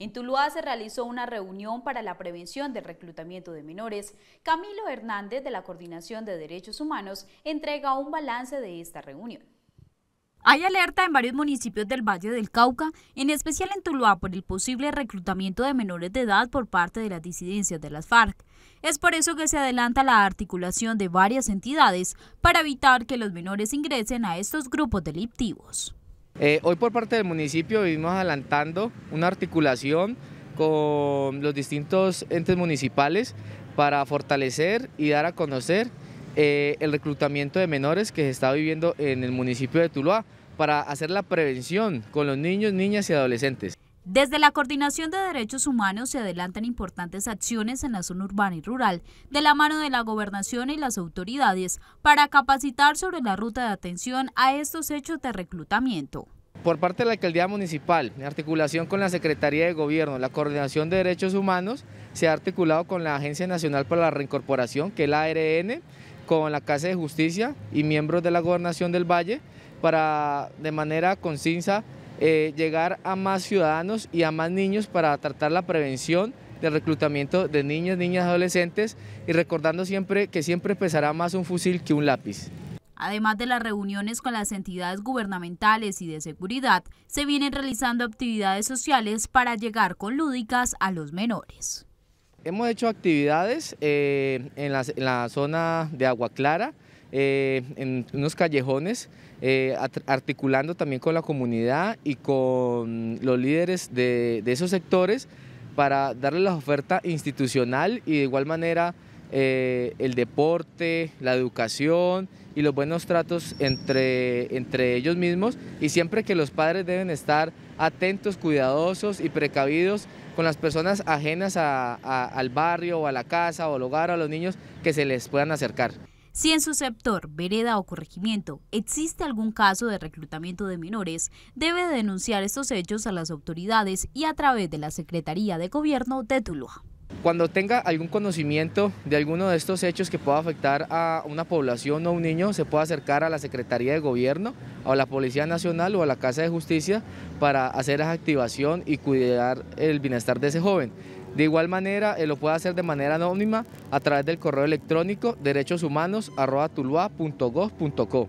En Tuluá se realizó una reunión para la prevención del reclutamiento de menores. Camilo Hernández de la Coordinación de Derechos Humanos entrega un balance de esta reunión. Hay alerta en varios municipios del Valle del Cauca, en especial en Tuluá, por el posible reclutamiento de menores de edad por parte de las disidencias de las FARC. Es por eso que se adelanta la articulación de varias entidades para evitar que los menores ingresen a estos grupos delictivos. Eh, hoy por parte del municipio vivimos adelantando una articulación con los distintos entes municipales para fortalecer y dar a conocer eh, el reclutamiento de menores que se está viviendo en el municipio de Tuluá para hacer la prevención con los niños, niñas y adolescentes. Desde la Coordinación de Derechos Humanos se adelantan importantes acciones en la zona urbana y rural, de la mano de la gobernación y las autoridades, para capacitar sobre la ruta de atención a estos hechos de reclutamiento. Por parte de la Alcaldía Municipal, en articulación con la Secretaría de Gobierno, la Coordinación de Derechos Humanos, se ha articulado con la Agencia Nacional para la Reincorporación, que es la ARN, con la Casa de Justicia y miembros de la Gobernación del Valle, para de manera concisa eh, llegar a más ciudadanos y a más niños para tratar la prevención del reclutamiento de niñas, niñas, adolescentes y recordando siempre que siempre pesará más un fusil que un lápiz. Además de las reuniones con las entidades gubernamentales y de seguridad, se vienen realizando actividades sociales para llegar con lúdicas a los menores. Hemos hecho actividades eh, en, la, zona de Agua Clara, eh, en unos callejones, eh, articulando también con la comunidad y con los líderes de, de esos sectores para darle la oferta institucional y de igual manera eh, el deporte, la educación y los buenos tratos entre, entre ellos mismos y siempre que los padres deben estar atentos, cuidadosos y precavidos con las personas ajenas al barrio o a la casa o al hogar o a los niños que se les puedan acercar. Si en su sector, vereda o corregimiento existe algún caso de reclutamiento de menores, debe denunciar estos hechos a las autoridades y a través de la Secretaría de Gobierno de Tuluá. Cuando tenga algún conocimiento de alguno de estos hechos que pueda afectar a una población o a un niño, se puede acercar a la Secretaría de Gobierno, o a la Policía Nacional o a la Casa de Justicia para hacer esa activación y cuidar el bienestar de ese joven. De igual manera, eh, lo puede hacer de manera anónima a través del correo electrónico derechoshumanos.gov.co.